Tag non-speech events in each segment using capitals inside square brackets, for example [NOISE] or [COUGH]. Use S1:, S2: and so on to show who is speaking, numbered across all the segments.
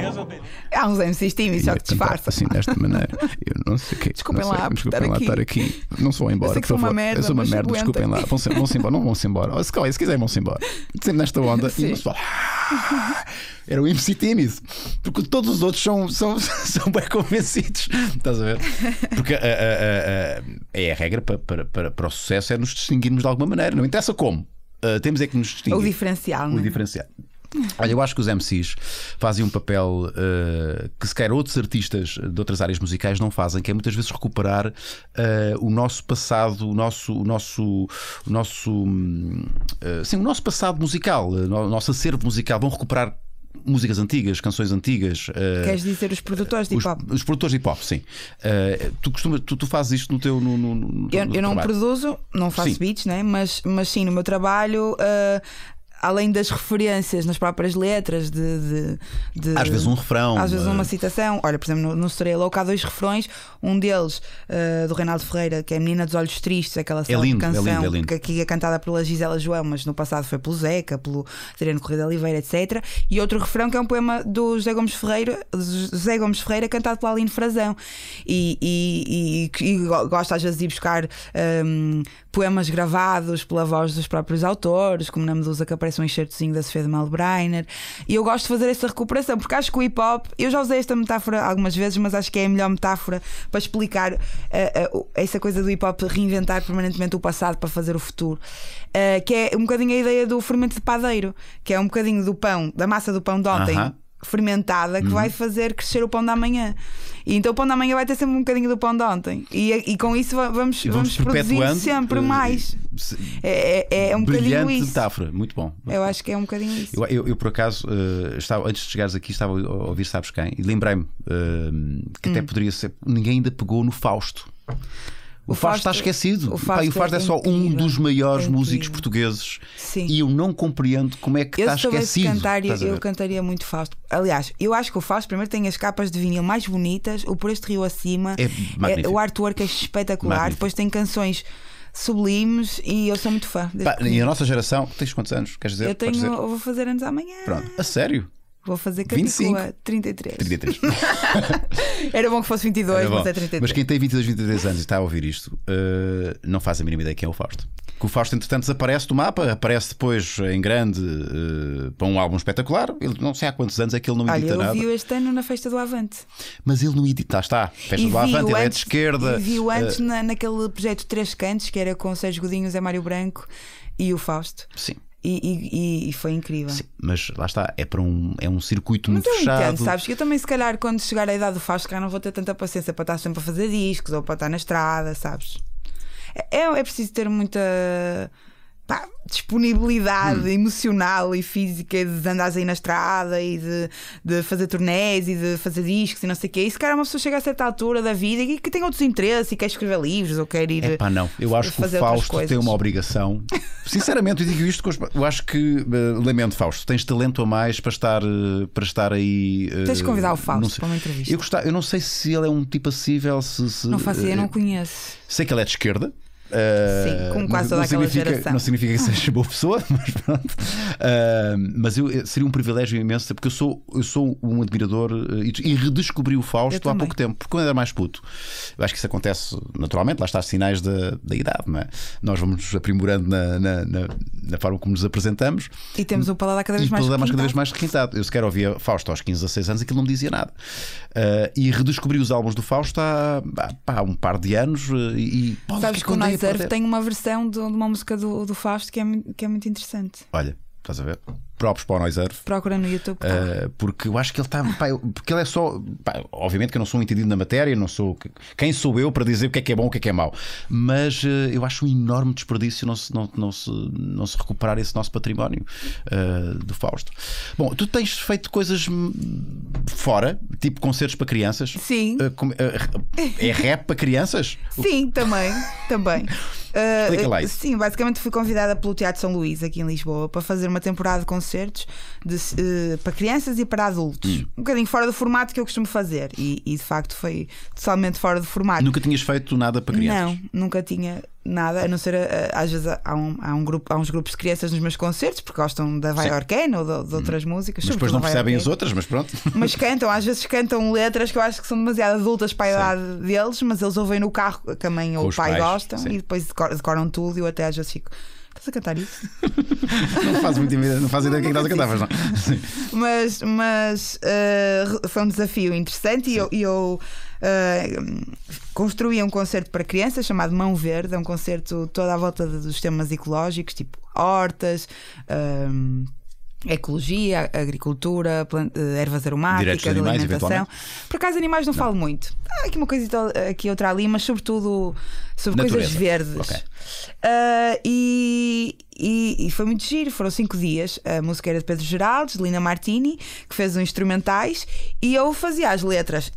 S1: Beleza, Há uns MCs tímidos, só é que disfarça. Assim, desta maneira. Eu não sei o que Desculpem sei, lá, desculpem lá estar aqui.
S2: Não se vão embora, por favor. Merda, sou uma merda, desculpem lá. Vão-se embora, não vão-se embora. Se, se quiserem, vão-se embora. Sempre nesta onda. E o pessoal. [LAUGHS] Era o MC Timis. Porque todos os outros são, são, [LAUGHS] são bem convencidos. Estás a ver? Porque a, a, a, é a regra para, para, para, para o sucesso é nos distinguirmos de alguma maneira. Não interessa como. Uh, temos é que nos distinguir. O
S1: diferencial, O né? diferencial. Olha,
S2: eu acho que os MCs fazem um papel uh, que sequer outros artistas de outras áreas musicais não fazem, que é muitas vezes recuperar uh, o nosso passado, o nosso, o nosso, o nosso, uh, sim, o nosso passado musical, o nosso acervo musical. Vão recuperar músicas antigas, canções antigas. Queres dizer os produtores de hip hop? Os, os produtores de hip hop, sim. Uh, tu, costumas, tu, tu, fazes isto no teu. No, no, no, eu, eu não produzo,
S1: não faço sim. beats, né? mas, mas sim, no meu trabalho uh, além das referências nas próprias letras de, de, de às vezes um refrão às vezes uma citação olha por exemplo no, no Storia Louca há dois refrões um deles uh, do Reinaldo Ferreira que é a Menina dos Olhos Tristes aquela é lindo, canção é lindo, é lindo. que aqui é cantada pela Gisela João mas no passado foi pelo Zeca pelo Adriano Corrida Oliveira etc e outro refrão que é um poema do José Gomes Ferreira José Gomes Ferreira cantado pela Aline Frazão e, e, e, e às vezes de ir buscar um, poemas gravados pela voz dos próprios autores, como na Medusa que aparece um enxertozinho da Sofia de Malbreiner. E eu gosto de fazer essa recuperação, porque acho que o hip hop, eu já usei esta metáfora algumas vezes, mas acho que é a melhor metáfora para explicar uh, uh, essa coisa do hip hop reinventar permanentemente o passado para fazer o futuro. Uh, que é um bocadinho a ideia do fermento de padeiro, que é um bocadinho do pão, da massa do pão de ontem. -huh fermentada que uhum. vai fazer crescer o pão da manhã. E então o pão da manhã vai ter sempre um bocadinho do pão de ontem. E, e com isso vamos, vamos, vamos produzindo sempre eh, mais. é, é, é, um bocadinho isso.
S2: metáfora, muito bom. Eu
S1: acho que é um bocadinho isso.
S2: Eu, eu, eu por acaso, uh, estava, antes de chegares aqui, estava a ouvir Sabes Quem e lembrei-me uh, que até hum. poderia ser. Ninguém ainda pegou no Fausto. O Faz está é- esquecido. O Faz, Pai, o é, é só um dos é maiores músicos portugueses. Sim. E eu não compreendo como é que eu está esquecido. Cantar, eu
S1: cantaria muito Fausto. Aliás, eu acho que o Fausto primeiro tem as capas de vinil mais bonitas, o Por este Rio Acima, é é, o artwork é espetacular, magnífico. depois tem canções sublimes e eu sou muito fã. Pá, e
S2: a nossa geração, tens quantos anos? Queres dizer? Eu tenho, dizer? vou
S1: fazer anos amanhã.
S2: Pronto, a sério?
S1: Vou fazer capítulo 33. 33. Era bom que fosse 22, mas é 33. Mas quem
S2: tem 22, 23 anos e está a ouvir isto, uh, não faz a mínima ideia quem é o Fausto. Que o Fausto, entretanto, desaparece do mapa, aparece depois em grande uh, para um álbum espetacular. Ele não sei há quantos anos é que ele não edita Olha, nada. Ele viu
S1: este ano na festa do Avante.
S2: Mas ele não edita, está. Festa e do Avante, antes, ele é de esquerda. E viu antes uh,
S1: na, naquele projeto Três Cantos, que era com Sérgio Godinho, Zé Mário Branco e o Fausto. Sim. E, e, e, foi incrível. Sim,
S2: mas lá está, é para um, é um circuito mas muito eu fechado. Entendo, sabes? Que
S1: eu também, se calhar, quando chegar à idade do faz, não vou ter tanta paciência para estar sempre a fazer discos ou para estar na estrada, sabes? É, é preciso ter muita pá, disponibilidade hum. emocional e física de andar aí na estrada e de, de fazer turnés e de fazer discos e não sei o quê. E se cara uma pessoa chega a certa altura da vida e que tem outros interesses e quer escrever livros ou quer ir. É pá,
S2: não. Eu acho que o Fausto tem uma obrigação. [LAUGHS] Sinceramente, eu digo isto com os... Eu acho que, eh, lamento, Fausto, tens talento a mais para estar, eh, para estar aí. Uh, tens de convidar o
S1: Fausto para uma
S2: entrevista. Eu, gostava, eu não sei se ele é um tipo acessível. Se, se não faço ideia, não
S1: conheço.
S2: Sei que ele é de esquerda. Sim, com eh, quase toda não aquela geração. Não significa que seja boa pessoa, [LAUGHS] mas pronto. Uh, mas eu, eh, seria um privilégio imenso, porque eu sou, eu sou um admirador e, e redescobri o Fausto há pouco tempo, porque quando era mais puto. Eu acho que isso acontece naturalmente, lá está os sinais da, da idade, não é? Nós vamos nos aprimorando na, na, na, na, forma como nos apresentamos. E temos o
S1: paladar cada vez mais paladar requintado. cada vez
S2: mais requintado. Eu sequer ouvia Fausto aos 15, 16 anos, aquilo não me dizia nada. Uh, e redescobri os álbuns do Fausto há, há, há, um par de anos e.
S1: É Sabes que nós Surf tem uma versão de, de uma música do, do Fausto que é, que é muito interessante.
S2: Olha, Estás a ver? Próprios para o Noise Earth. Procura no YouTube. Uh, porque eu acho que ele está. Porque ele é só. Pá, obviamente que eu não sou um entendido na matéria, não sou. Quem sou eu para dizer o que é que é bom o que é que é mau? Mas uh, eu acho um enorme desperdício não se, não, não se, não se recuperar esse nosso património uh, do Fausto. Bom, tu tens feito coisas fora, tipo concertos para crianças. Sim. Com, é rap para crianças?
S1: Sim, também. também. [LAUGHS] Ah, lá ah, isso. Sim, basicamente fui convidada pelo Teatro São Luís, aqui em Lisboa, para fazer uma temporada de concertos de, uh, para crianças e para adultos. Hum. Um bocadinho fora do formato que eu costumo fazer. E, e de facto foi totalmente fora do formato.
S2: Nunca tinhas feito nada para crianças?
S1: Não, nunca tinha nada, a não ser eh, eh, às vezes há, um, há, um grupo, há uns grupos de crianças nos meus concertos porque gostam da Vaiorquena ou de, de, hum. outras músicas. Mas depois não percebem as outras, mas pronto. Mas cantam, às vezes cantam letras que eu acho que são demasiado adultas para a idade sim. deles, mas eles ouvem no carro que a mãe ou, o pai pais, gostam sim. e depois decoram tudo e eu até às vezes fico. Estás a cantar isso?
S2: [LAUGHS] não faz muito ideia, não faz ideia do que é estás a cantar, mas não. Sim.
S1: Mas, mas uh, foi um desafio interessante e eu, eu uh, ah, construía um concerto para crianças chamado Mão Verde, é um concerto toda à volta dos temas ecológicos, tipo hortas. Ah, ecologia, agricultura, ah, ervas aromáticas, animais, alimentação. Por acaso, animais não, não, falo muito. Há aqui uma coisa aqui outra ali, mas sobretudo sobre Natureza. coisas verdes. Okay. Uh, e, e, e, foi muito giro, foram cinco dias. A música era de Pedro Geraldes, de Lina Martini, que fez os instrumentais, e eu fazia as letras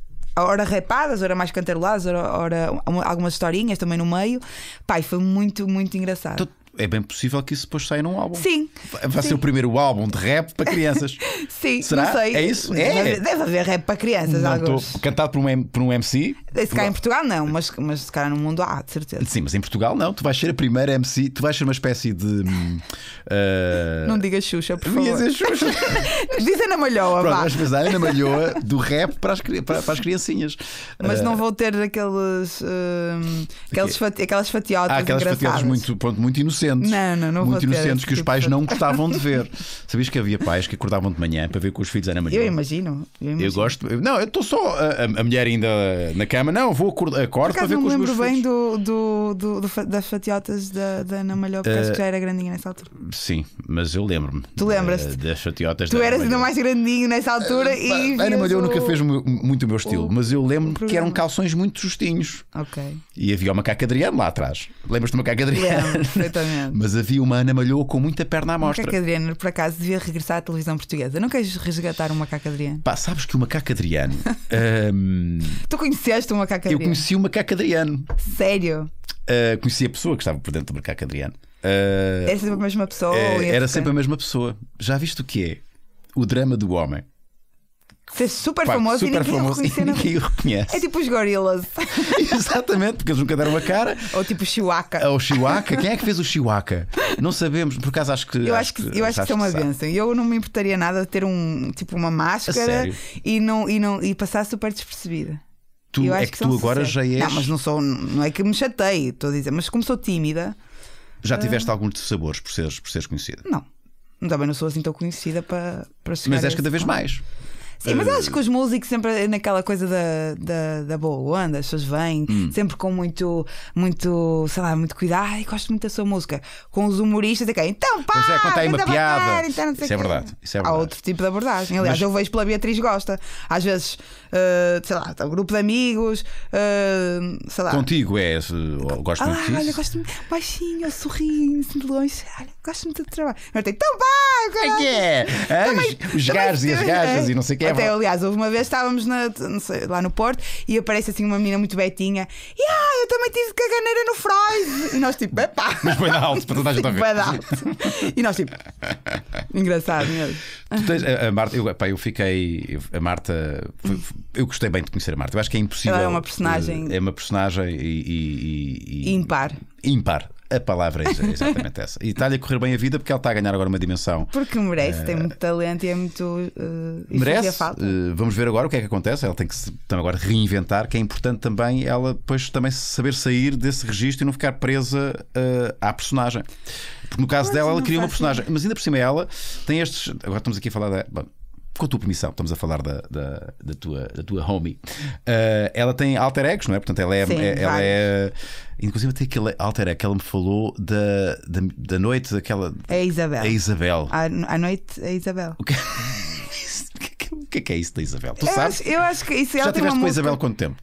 S1: ora rapadas, ora mais cantaroladas, ora, ora algumas historinhas também no meio. Pai, foi muito, muito engraçado. Tu
S2: é bem possível que isso depois saia num álbum. Sim. Vai sim. ser o primeiro álbum de rap para crianças. [LAUGHS] sim, Será? não sei. É isso? É. Deve
S1: haver rap para crianças. Não
S2: cantado por um, por um MC. Se por... cá em
S1: Portugal não, mas, mas se calhar no mundo há, de certeza.
S2: Sim, mas em Portugal não. Tu vais ser a primeira MC, tu vais ser uma espécie de. Uh... Não
S1: digas Xuxa, por favor. Dizer Xuxa. [LAUGHS]
S2: Diz Ana Malhoa. Pronto, vá. mas a Ana Malhoa do rap para as, para, para as criancinhas. Mas uh... não eh,
S1: vou ter aqueles, uh... aqueles fati aquelas fatiotas. Ah, aquelas fatiotas
S2: muito, muito inocentes inocentes. Não, não, não Muito inocentes que os tipo pais de... não gostavam de ver. [LAUGHS] Sabias que havia pais que acordavam de manhã para ver com os filhos Ana Maria?
S1: Eu imagino.
S2: Eu, gosto. não, eu estou só a, a, mulher ainda na cama. Não, vou acordar para ver com os meus filhos. Eu lembro bem
S1: do, do, do, do, das fatiotas da, da Ana Malhou, porque uh, acho que já era grandinha nessa altura.
S2: Sim, mas eu lembro-me. Tu lembras-te? Das fatiotas tu da eras ainda
S1: mais grandinho nessa altura uh, e. Ana Malhou o... nunca fez
S2: muito o meu estilo, o... mas eu lembro-me
S1: que eram calções muito justinhos. Ok.
S2: E havia uma macaco Adriano lá atrás. Lembras-te de macaco Adriano? Lembro, Exatamente. Mas havia uma Ana Malhou com muita perna à mostra. Macaco
S1: Adriano, por acaso, devia regressar à televisão portuguesa. Não queres resgatar um macaco Adriano?
S2: Pá, sabes que o macaco Adriano. [LAUGHS] Hum,
S1: tu conheceste o um macaco Adriano? Eu conheci o macaco Adriano. Sério?
S2: Uh, conheci a pessoa que estava por dentro do macaco Adriano. Uh... Era sempre
S1: a mesma pessoa? Uh, era sempre a
S2: mesma pessoa. Já viste o que é? O drama do homem.
S1: Ser super famoso super e ninguém, famoso e ninguém o reconhece. É tipo os gorilas. [LAUGHS] Exatamente,
S2: porque eles nunca deram a
S1: cara. Ou tipo o Chihuahua. Ou o Chihuahua. Quem é que
S2: fez o Chihuahua? Não sabemos, por acaso acho que. Eu acho que, eu acho que, é que, é uma benção.
S1: Eu não me importaria nada de ter um, tipo uma máscara e, não, e, não, e passar super despercebida. Tu, eu é que, tu agora sucesso. já és. Não, mas não, sou, não é que me chatei, estou a dizer, mas como sou tímida. Já ah, tiveste
S2: uh... alguns sabores por seres, por seres conhecida?
S1: Não. Também não sou assim tão conhecida para, para Mas és cada vez mais. Sim, mas acho eh, que os músicos sempre é naquela coisa da, da, da boa onda, as pessoas vêm hum. sempre com muito, muito, sei lá, muito cuidado. Ai, gosto muito da sua música. Com os humoristas, é que é, então pá, mas é, conta aí uma piada. Bater, então isso, é verdade, isso é verdade. Há outro tipo de abordagem. Aliás, mas... eu vejo pela Beatriz Gosta. Às vezes, uh, sei lá, está um grupo de amigos, uh, sei lá. Contigo é,
S2: gosto ah, muito disso. Olha,
S1: gosto baixinho, eu sorri, de longe. Olha, gosto muito do trabalho. Então pá, ah, caralho. É que é?
S2: também, tá os tá os gajos e as [LAUGHS] gajas é. e não sei o que é. Até,
S1: aliás, houve uma vez, estávamos na, sei, lá no Porto e aparece assim uma menina muito betinha. E ah, eu também tive caganeira no Freud. E nós tipo, epá. [LAUGHS]
S2: Mas foi da alto para toda a gente ver. Foi da alto.
S1: E nós tipo, engraçado mesmo.
S2: Tens, a, a, Marta, eu, pá, eu fiquei. a Marta, foi, eu gostei bem de conhecer a Marta. Eu acho que é impossível. Ela é uma personagem. Eh, é uma personagem e, e, e, e impar. Impar. A palavra é [LAUGHS] exatamente essa. E está-lhe a correr bem a vida porque ela está a ganhar agora uma dimensão.
S1: Porque merece, uh, tem eh, muito talento e é muito. Uh, merece.
S2: Uh, vamos ver agora o que é que acontece. Ela tem que se, então, agora reinventar, que é importante também ela depois também saber sair desse registro e não ficar presa à personagem. Porque no caso pois dela, ela cria uma personagem. Mas ainda por cima, ela tem estes. Agora estamos aqui a falar da. Bom, com a tua permissão, estamos a falar da, da, da tua, da tua homie. Uh, ela tem alter egos, não é? Portanto, ela é. Sim, é ela é inclusive, até aquele alter ego que ela me falou da, da, da noite daquela. É a Isabel. É a Isabel.
S1: À, à noite, é a Isabel. O que... [LAUGHS]
S2: [LAUGHS] O que é que é isso da Isabel? Tu eu sabes? Acho, eu acho que isso Já tiveste com a Isabel quanto tempo?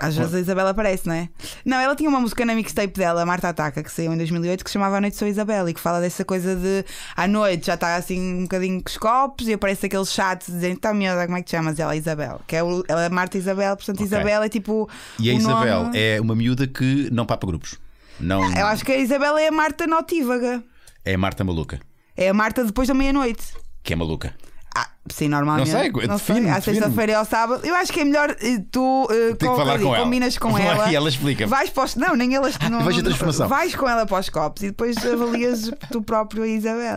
S1: Às vezes a Isabel aparece, não é? Não, ela tinha uma música na mixtape dela, Marta Ataca, que saiu em 2008, que se chamava A Noite Sou Isabel e que fala dessa coisa de à noite já está assim um bocadinho com os copos e aparece aquele chat dizendo tá miúda, como é que te chamas? ela é Isabel, que é o, ela é Marta Isabel, portanto okay. Isabel é tipo. E a Isabel nome...
S2: é uma miúda que não papa grupos. Não... Ah,
S1: eu acho que a Isabel é a Marta Notívaga.
S2: É a Marta Maluca.
S1: É a Marta depois da meia-noite. Que é maluca. Ah, sim, normalmente. Não sei, é não define, sei. À sexta-feira ou sábado. Eu acho que é melhor eh, tu uh, com, que falar com ela. combinas com Vai ela. [LAUGHS] E ela explica. Vais para os, Não, nem ela. vais, a transformação. vais com ela para os copos e depois avalias [LAUGHS] tu próprio a Isabela.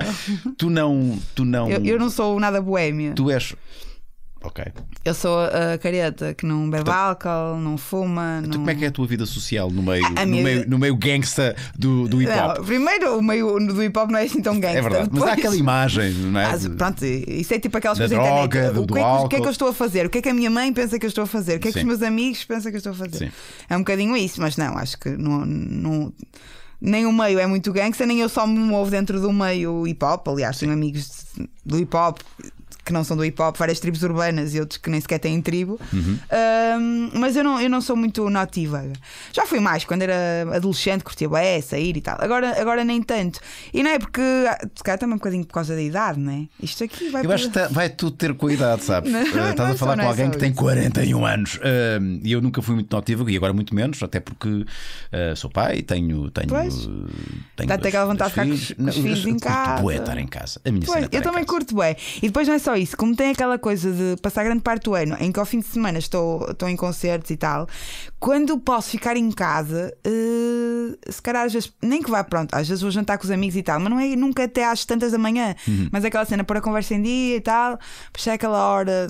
S2: Tu não. Tu não... Eu, eu não
S1: sou nada boêmia Tu és. Ok. Eu sou a careta que não bebe então- álcool, não fuma. Então não... Como é
S2: que é a tua vida social no meio, no, minha... meio no meio gangsta do, do hip hop?
S1: primeiro, o meio do hip hop não é assim tão é gangsta. É verdade, Depois... mas há aquela imagem, não é? Ah, pronto, isso é tipo aquelas da coisas droga, internet. Do, o, que do é, álcool. o que é que é eu estou a fazer? O que é que a minha mãe pensa que eu estou a fazer? O que é que Sim. os meus amigos pensam que eu estou a fazer? Sim. É um bocadinho isso, mas não, acho que não. não nem o meio é muito gangsta, nem eu só me movo dentro do meio hip hop. Aliás, Sim. tenho amigos do hip hop que não são do hip hop, várias tribos urbanas e outros que nem sequer têm tribo. Uhum. Um, mas eu não, eu não sou muito nativa. Já fui mais, quando era adolescente, curtia bem, sair e tal. Agora, agora nem tanto. E não é porque, ah, se calhar também um bocadinho por causa da idade, não é? Isto aqui vai. Eu para... acho que tá,
S2: vai tudo ter com a idade, sabes? [LAUGHS] não, uh, estás a falar com é alguém que isso. tem 41 anos. Uh, e eu nunca fui muito notívago e agora muito menos, até porque uh, sou pai, tenho. tenho Tenho Dá te aquela vontade de ficar com os, com os filhos em tipo, casa. Curto bué estar em casa. A minha pois, é eu também
S1: curto bué. E depois não é só isso, como tem aquela coisa de passar grande parte do ano em que ao fim de semana estou, estou em concertos e tal, quando posso ficar em casa, uh, se calhar às vezes, nem que vá, pronto, às vezes vou jantar com os amigos e tal, mas não é nunca até às tantas da manhã, uhum. mas é aquela cena para conversa em dia e tal, puxar é aquela hora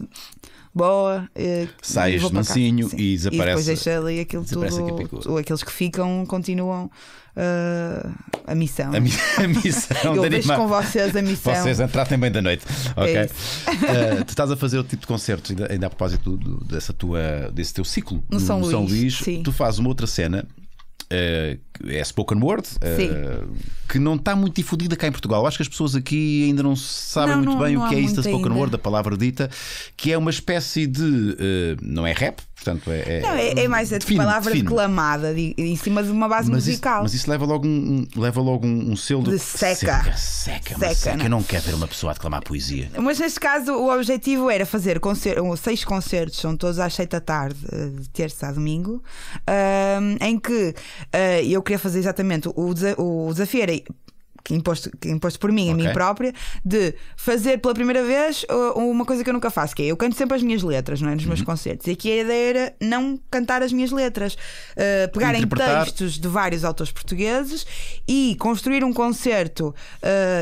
S1: boa. Eh, Sai de mansinho e desaparece. E depois deixa ali aquilo tudo. Aqueles que ficam continuam. Uh, a missão. A, mi a missão [LAUGHS] Eu deixo com vocês a missão. Vocês
S2: tratem bem da noite. É ok. É uh, tu estás a fazer o tipo de concerto ainda, ainda a propósito do, do, dessa tua, desse teu ciclo no, no São, Luís. São Luís tu fazes uma outra cena Uh, é spoken word, uh, que não está muito difundida cá em Portugal. Acho que as pessoas aqui ainda não sabem não, muito não, bem não o que é isso da spoken ainda. word, da palavra dita, que é uma espécie de. Uh, não é rap, Portanto, é, é, não, é, é mais a define, palavra define.
S1: de, em cima de uma base mas musical. Isso, mas
S2: isso leva logo um, leva logo um, um selo de, de seca. Seca, seca, seca, Não. não quero ver uma pessoa a declamar poesia.
S1: Mas neste caso, o objetivo era fazer concer seis concertos, são todos às seis da tarde, eh, de terça a domingo, um, em que uh, eu queria fazer exatamente o, desa o desafio era imposto, imposto por mim, okay. a mim própria, de fazer pela primeira vez uh, uma coisa que eu nunca faço, que é eu canto sempre as minhas letras, não é? Nos uhum. meus concertos. E aqui a ideia era não cantar as minhas letras, uh, pegarem textos de vários autores portugueses e construir um concerto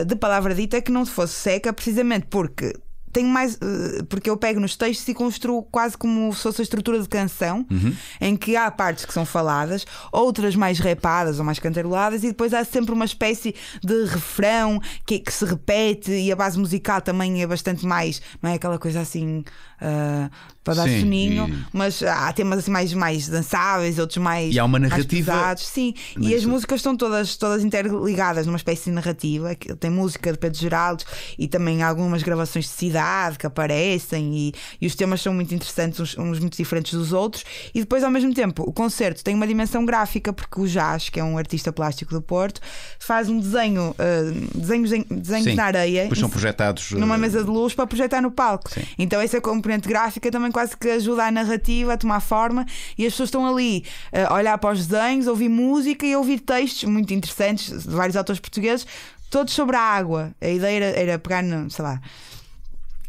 S1: uh, de palavra dita que não fosse seca, precisamente porque tenho mais. Eh, porque eu pego nos textos e construo quase como se fosse a estrutura de canção, uhum. em que há partes que são faladas, outras mais repadas ou mais cantaroladas, e depois há sempre uma espécie de refrão que, que se repete e a base musical também é bastante mais. Não é aquela coisa assim uh, para dar soninho, e... mas há temas assim mais, mais dançáveis, outros mais. E há uma narrativa. sim, e as músicas estão todas, todas interligadas numa espécie de narrativa. Tem música de Pedro Geraldo e também algumas gravações de cidade que aparecem, e, e os temas são muito interessantes, uns, uns muito diferentes dos outros. E depois, ao mesmo tempo, o concerto tem uma dimensão gráfica, porque o Jazz, que é um artista plástico do Porto, faz um desenho, uh, desenhos, desenhos na areia. pois são
S2: projetados. Numa ah,
S1: mesa de luz para projetar no palco. Sim. Então, esse é como componente gráfica também quase que ajuda a narrativa a tomar forma e as pessoas estão ali eh, a olhar para os desenhos, ouvir música e ouvir textos muito interessantes de vários autores portugueses, todos sobre a água. A ideia era, era pegar, sei lá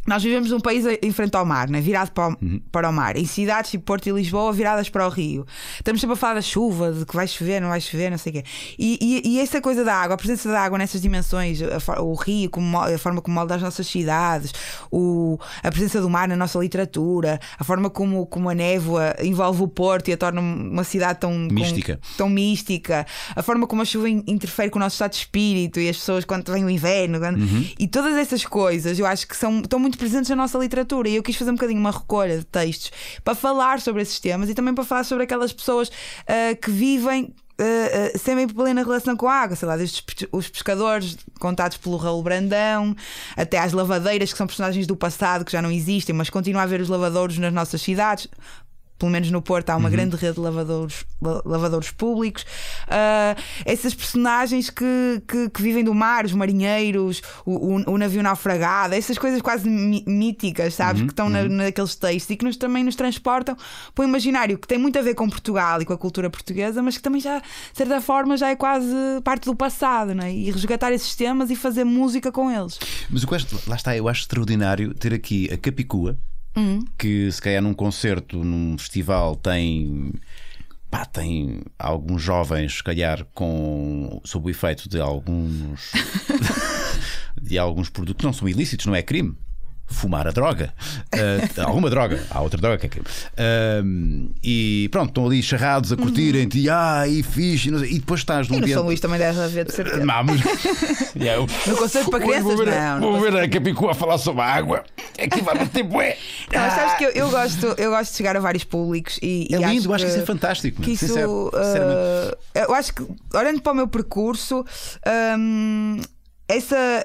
S1: nós vivemos num país em frente ao mar, né? virado para o, uhum. para o mar, em cidades tipo Porto e Lisboa, viradas para o rio. Estamos sempre a falar da chuva, de que vai chover, não vai chover, não sei o quê. E, e, e, essa coisa da água, a presença da água nessas dimensões, a, o rio, como, a forma como molda as nossas cidades, o, a presença do mar na nossa literatura, a forma como, como a névoa envolve o Porto e a torna uma cidade tão mística, com, tão mística a forma como a chuva interfere com o nosso estado de espírito e as pessoas quando vem o inverno, quando, uhum. e todas essas coisas eu acho que são, estão muito muito presentes na nossa literatura e eu quis fazer um bocadinho uma recolha de textos para falar sobre esses temas e também para falar sobre aquelas pessoas uh, que vivem uh, eh, uh, eh, sempre em plena relação com a água, sei lá, desde os pescadores contados pelo Raul Brandão, até as lavadeiras, que são personagens do passado que já não existem, mas continuam a haver os lavadores nas nossas cidades pelo menos no Porto, há uma uhum. grande rede de lavadores públicos. Uh, essas personagens que, que, que, vivem do mar, os marinheiros, o, o, o navio naufragado, essas coisas quase míticas, sabes? Uhum. Que estão uhum. na, naqueles textos e que nos, também nos transportam para o imaginário, que tem muito a ver com Portugal e com a cultura portuguesa, mas que também já, de certa forma, já é quase parte do passado, não é? E resgatar esses temas e fazer música com eles.
S2: Mas o que lá está, eu acho extraordinário ter aqui a Capicua Uhum. que se calhar num concerto, num festival, tem. Pá, tem alguns jovens, se calhar, com, sob o efeito de alguns. [LAUGHS] [LAUGHS] de alguns produtos que não são ilícitos, não é crime fumar a droga. Uh, alguma droga, há outra droga. Que, uh, e pronto, estão ali charrados a curtirem-te, e ah, e fixe, e, e depois estás num ambiente. Eu não sou
S1: Luís também deve haver de certeza. Não, mas... [LAUGHS]
S2: yeah, eu... No
S1: concerto para crianças, vou ver, não. Vou ver
S2: a Capicua a falar sobre a água.
S1: É que vai ter bué. [LAUGHS] Não, mas sabes que eu, eu, gosto, eu gosto de chegar a vários públicos e. É e lindo, acho, acho que, isso é fantástico. Que isso, uh, eu acho que, olhando para o meu percurso, um, essa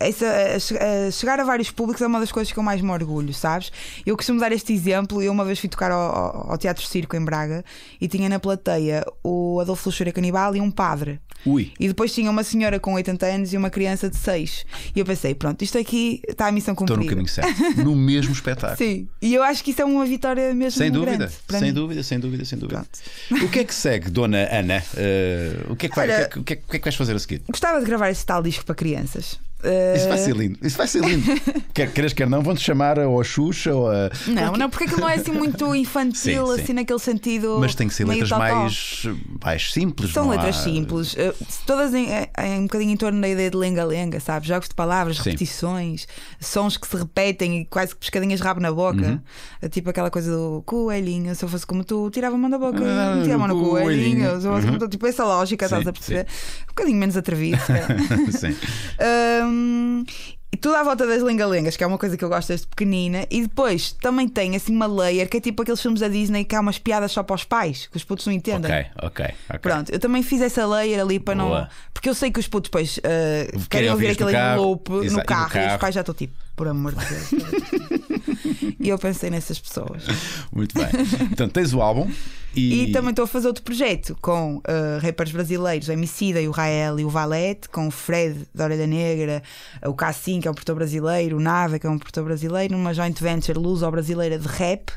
S1: essa, a, eh, a eh, chegar a vários públicos é uma das coisas que eu mais me orgulho, sabes? Eu costumo dar este exemplo. Eu uma vez fui tocar ao, ao, ao Teatro Circo em Braga e tinha na plateia o Adolfo Luxúria Canibal e um padre. Ui. E depois tinha uma senhora com 80 anos e uma criança de 6. E eu pensei, pronto, isto aqui está a missão cumprida. Estou no caminho
S2: certo. [LAUGHS] no mesmo espetáculo. Sim.
S1: E eu acho que isso é uma vitória mesmo. Sem dúvida. Sem mim.
S2: dúvida, sem dúvida, sem dúvida. Pronto. O que é que segue, dona Ana? Uh, o, que é que vai, Olha, o, que é, é o, que é que vais fazer a seguir?
S1: Gostava de gravar esse tal disco para crianças.
S2: Uh... Isso vai eh, ser lindo, isso vai ser lindo. [LAUGHS] quer queres, quer não, vão-te chamar ou a Xuxa ou a. Não, porque... não,
S1: porque aquilo não é assim muito [LAUGHS] infantil, sim, assim sim. naquele sentido. Mas tem que ser letras mais,
S2: mais simples, São letras há... simples,
S1: uh, todas em, em, um bocadinho em torno da ideia de lenga-lenga, sabes? Jogos de palavras, sim. repetições, sons que se repetem e quase que pescadinhas rabo na boca. Uhum. Eh, tipo aquela coisa do coelhinho, se eu fosse como tu, tirava a mão da boca, ah, tirava metia a mão no coelhinho, coelhinho. Uhum. tipo essa lógica, sim, estás a perceber? Um bocadinho menos atrevido. [LAUGHS] sim. Uh, um, e tudo à volta das lengalengas, que é uma coisa que eu gosto desde pequenina. E depois também tem assim uma layer que é tipo aqueles filmes da Disney que há umas piadas só para os pais, que os putos não entendem. Ok, ok, okay. Pronto, eu também fiz essa layer ali para Boa. não. Porque eu sei que os putos depois uh, ah, querem ouvir aquilo no loop, no carro, no carro, e os pais já estão tipo por amor de Deus. e eu pensei nessas pessoas. Muito
S2: bem. então tens o álbum. E... e também
S1: estou a fazer outro projeto com uh, rappers brasileiros, o Emicida e o Rael e o Valete, com o Fred da Orelha Negra, o Cassim, que é um portador brasileiro, o Nave, que é um portador brasileiro, numa joint venture luz brasileira de rap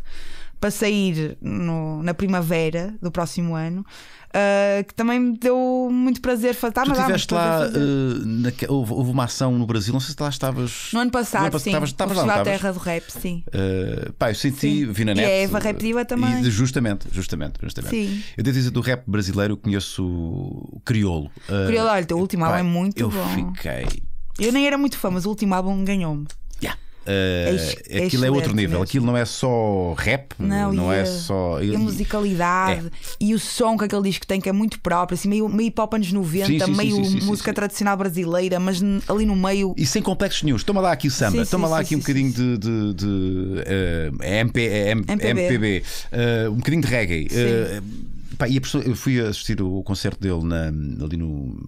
S1: para sair no, na primavera do próximo ano, uh, que também me deu muito prazer fazer. Ah, tu estiveste lá, uh,
S2: ah, na, houve, houve, uma ação no Brasil, não sei se lá estavas.
S1: No ano passado, no ano passado sim. Estavas, lá, Terra do Rap, sim.
S2: Uh, pá, eu senti, sim. vi na net. É e a Eva
S1: Reptiva também. E,
S2: justamente, justamente, justamente. Sim. Eu devo dizer, do rap brasileiro, eu conheço o Criolo. Uh, Criolo,
S1: olha, o teu último álbum é muito eu bom. Eu fiquei. Eu nem era muito fã, mas o último álbum ganhou-me.
S2: Uh, aquilo é outro nível, mesmo. aquilo não é só rap, não, não é a, só. E a
S1: musicalidade é. e o som que aquele disco tem, que é muito próprio, assim, meio, meio pop anos 90, sim, sim, meio sim, música tradicional brasileira, mas ali no meio. E sem complexos nenhum. Toma
S2: lá aqui o samba, toma lá aqui um bocadinho de, de, de uh, eh, MP, M, MPB, MPB uh, eh, um bocadinho de reggae. Pá, pessoa, eu fui assistir o concerto dele na, ali no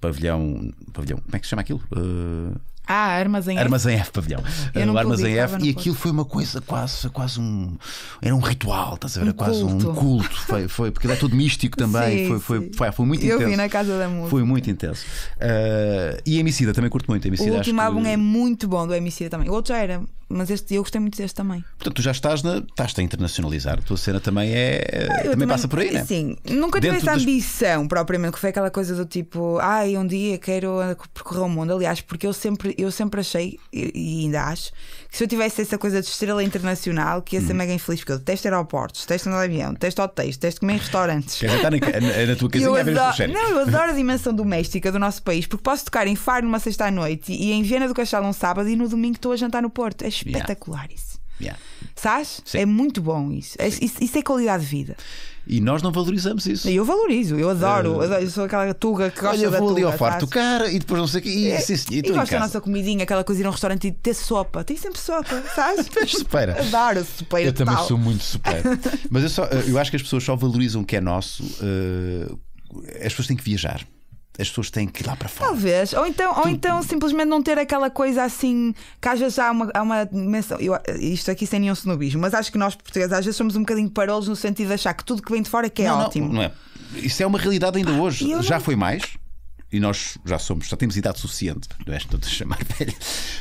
S2: pavilhão. Pavilhão, como é que se chama aquilo? Uh,
S1: ah, Armazém F. Armazém
S2: F Pavilhão. Uh, Armazém F. E aquilo foi uma coisa quase, quase um. Era um ritual, estás a ver? Um quase culto. um culto. Foi, foi, porque era é tudo místico também. Sim, foi, foi, foi, foi, muito intenso. Eu vi na
S1: Casa da Música. Foi
S2: muito intenso. Uh, e a Emicida, também curto muito. A Emicida, o último álbum é
S1: muito bom do Emicida também. O outro já era mas este, eu gostei muito deste também.
S2: Portanto, tu já estás na, estás a internacionalizar. A tua cena também é. Ah, também, também, passa por aí, né? Sim, nunca tive essa
S1: ambição das... propriamente, que foi aquela coisa do tipo, ai, ah, um dia quero percorrer o mundo. Aliás, porque eu sempre, eu sempre achei, e ainda acho, se eu tivesse essa coisa de estrela internacional, que ia ser hum. mega infeliz, porque eu detesto aeroportos, detesto andar de avião, detesto hotéis, detesto comer em restaurantes. Quer
S2: estar na, na, tua [LAUGHS] casinha a ver adoro, Não,
S1: eu adoro a [LAUGHS] dimensão doméstica do nosso país, porque posso tocar em Faro numa sexta à noite e em Viena do Castelo um sábado e no domingo estou a jantar no Porto. É espetacular yeah. isso. Yeah. Sabes? É muito bom isso. É isso. Isso é qualidade de vida. E nós não valorizamos isso. Eu valorizo, eu adoro. Ah. eu sou aquela tuga que gosta olha, da vou ali ao farto cara e depois não sei o quê. É, e, é, sim, sim, e, e gosto da nossa comidinha, aquela coisa ir a um restaurante e ter sopa. Tem sempre sopa, sabes? supera. [LAUGHS] Adoro supera. Eu também sou muito supera. [LAUGHS]
S2: Mas eu, só, eh, eu acho que as pessoas só valorizam o que é nosso. Uh, as pessoas têm que viajar as pessoas têm que ir lá para
S1: fora. Talvez. Ou então, ou então simplesmente não ter aquela coisa assim, que às vezes há uma, há uma dimensão. Eu, isto aqui sem nenhum snobismo, mas acho que nós portugueses às vezes somos um bocadinho parolos no sentido de achar que tudo que vem de fora é que é não, ótimo. Não, não é. Isso é uma realidade ainda ah, hoje. Já
S2: não... foi mais? e nós já somos, já temos idade suficiente, não é? Estou a chamar velha,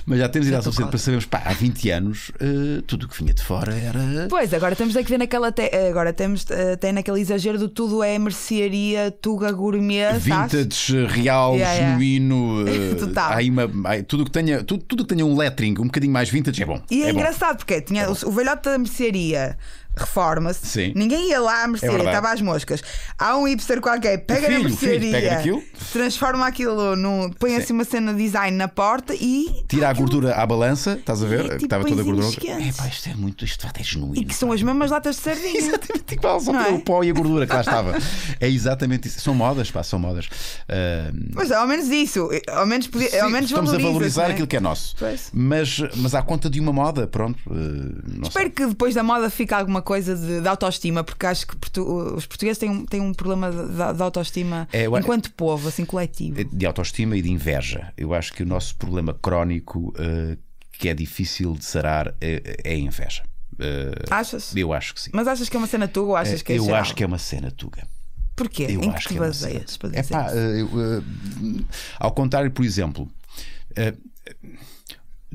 S2: mas já temos idade suficiente para sabermos, pá, há 20 anos uh, tudo o que vinha de fora era.
S1: Pois, agora temos é que ver naquela. Te... Agora temos até eh, naquele exagero de tudo é mercearia, tuga gourmet. Tá?
S2: Vintage, eh, real, yeah, genuíno. Uh, [LAUGHS] Total. uma, tudo que tenha tudo, tudo que tenha um lettering um bocadinho mais vintage é bom. E é, é engraçado
S1: bom. porque tinha é o, o velhote da mercearia reforma-se. Sim. Ninguém ia lá à é mercearia, é estava às moscas. Há um hipster qualquer, pega filho, na mercearia, transforma aquilo num. põe assim uma cena de design na porta e.
S2: Tira a gordura à balança, estás a ver? É, tipo, estava toda a gordura.
S1: É, pá, isto é muito. isto é genuíno. E que são as mesmas latas de sardinha. [LAUGHS] exatamente igual, tipo, só pelo é?
S2: pó e a gordura que lá estava. é exatamente isso. São modas, pá, são modas. Uh...
S1: Mas é, ao menos isso. Ao menos, podia, Sim, ao menos estamos a valorizar é? aquilo que é nosso. Pois.
S2: Mas, mas à conta de uma moda, pronto. Uh,
S1: Espero que depois da moda fique alguma coisa coisa de, de autoestima, porque acho que portu os portugueses têm um, têm um problema de, de autoestima é, eu, enquanto povo, assim, coletivo.
S2: De autoestima e de inveja. Eu acho que o nosso problema crónico uh, que é difícil de sarar é, é a inveja. Uh, achas? Eu acho que sim.
S1: Mas achas que é uma cena tuga ou achas que é Eu geral? acho que
S2: é uma cena tuga.
S1: Porquê? Eu em que te é baseias é para dizer
S2: Uh, ao contrário, por exemplo,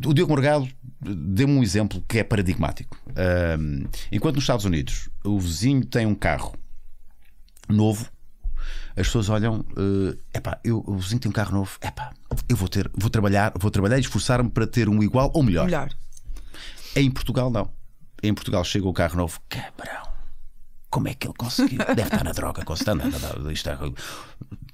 S2: o Diogo Morgado deu-me um exemplo que é paradigmático. Um, enquanto nos Estados Unidos o vizinho tem um carro novo, as pessoas olham, uh, epá, eu, o vizinho tem um carro novo, epá, eu vou ter, vou trabalhar, vou trabalhar e esforçar-me para ter um igual ou melhor. Melhor. Em Portugal não. Em Portugal chega o carro novo, cabrão como é que ele conseguiu? [LAUGHS] Deve estar na droga constante. Isto é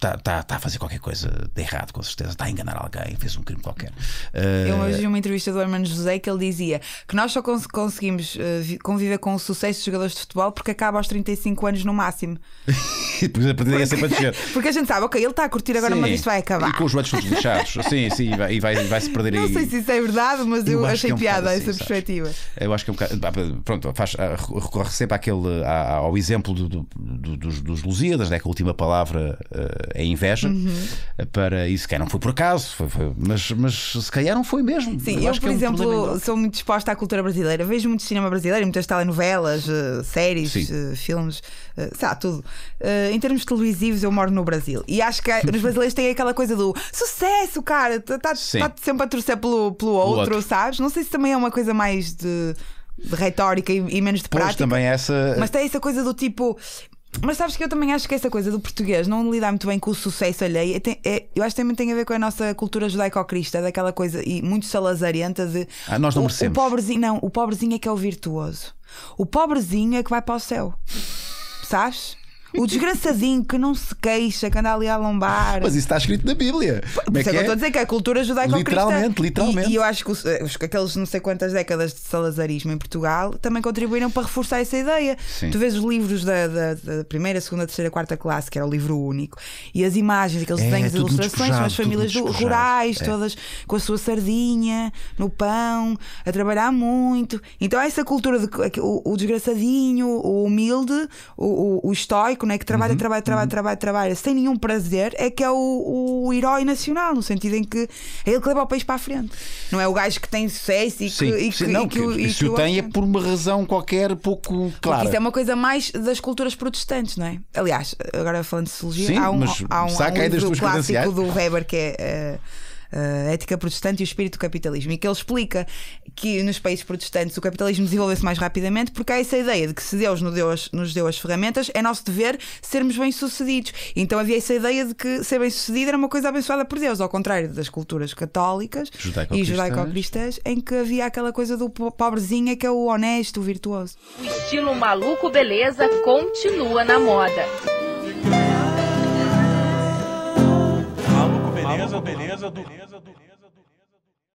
S2: está tá, tá a fazer qualquer coisa de errado, com certeza. Está a enganar alguém, fez um crime qualquer. Uh... Eu hoje vi
S1: uma entrevista do Hermano José que ele dizia que nós só cons conseguimos uh, conviver com o sucesso dos jogadores de futebol porque acaba aos 35 anos no máximo.
S2: [LAUGHS] porque, porque,
S1: [LAUGHS] porque a gente sabe, ok, ele está a curtir agora, sim. mas isto vai acabar. E com os joelhos
S2: todos lixados. [LAUGHS] sim, sim, e vai, vai, vai se perder Não aí. sei
S1: se isso é verdade, mas eu, eu achei é um piada assim, essa sabes? perspectiva.
S2: Eu acho que é um bocado. Ah, pronto, faz, ah, recorre sempre àquele, ah, ao exemplo do, do, dos, dos Lusíadas, né, que a última palavra. Uh, a é inveja uhum. Eh, para isso. Que não foi por acaso, foi, foi, mas, mas se calhar não foi mesmo. Sim, eu, eu por é um exemplo, sou
S1: muito disposta à cultura brasileira. Vejo muito cinema brasileiro, muitas telenovelas, uh, séries, uh, filmes, uh, sabe, tudo. Uh, em termos televisivos, eu moro no Brasil e acho que nos brasileiros tem aquela coisa do sucesso, cara, está tá, tá, sempre a torcer pelo, pelo outro, outro, sabes? Não sei se também é uma coisa mais de de retórica e, menos de pois prática.
S2: também é essa. Mas
S1: tem essa coisa do tipo. Mas sabes que eu também acho que essa coisa do português não lidar muito bem com o sucesso alheio, é, eu acho que também tem a ver com a nossa cultura judaico-crista, daquela coisa e muito salazarenta de. Ah, nós não o, merecemos. O pobrezinho, não, o pobrezinho é que é o virtuoso. O pobrezinho é que vai para o céu. Sabes? O desgraçadinho que não se queixa, que anda ali a lombar. Mas isso está escrito na Bíblia. Como é, é que, é? eu estou a dizer que é a cultura judaico-cristã. Literalmente, literalmente. E, e eu acho que os, eh, aqueles não sei quantas décadas de salazarismo em Portugal também contribuíram para reforçar essa ideia. Sim. Tu vês os livros da, da, da, primeira, segunda, terceira, quarta classe, que era o livro único, e as imagens, aqueles é, desenhos, ilustrações, são as famílias rurais, é. todas com a sua sardinha, no pão, a trabalhar muito. Então, essa cultura de o, o desgraçadinho, o humilde, o, o, o estoico parco, não é? Que trabalha, uhum. trabalha, trabalha, uhum. trabalha, trabalha, sem nenhum prazer, é que é o, o herói nacional, no sentido em que é ele que leva o país para a frente. Não é o gajo que tem sucesso e sim, que. sim, não, e que, que, e se o tem é por uma razão qualquer pouco clara. Porque isso é uma coisa mais das culturas protestantes, não é? Aliás, agora falando de sociologia, sim, há um, há um, há é um livro clássico do Weber que é. Uh, a ética protestante e o espírito do capitalismo, e que ele explica que nos países protestantes o capitalismo desenvolve se mais rapidamente, porque há essa ideia de que se Deus nos deu, as, nos deu as ferramentas, é nosso dever sermos bem-sucedidos. Então havia essa ideia de que ser bem-sucedido era uma coisa abençoada por Deus, ao contrário das culturas católicas judaico e judaico-cristãs, em que havia aquela coisa do pobrezinho que é o honesto, o virtuoso. O estilo maluco beleza continua na moda.
S2: Maluco beleza, beleza, beleza.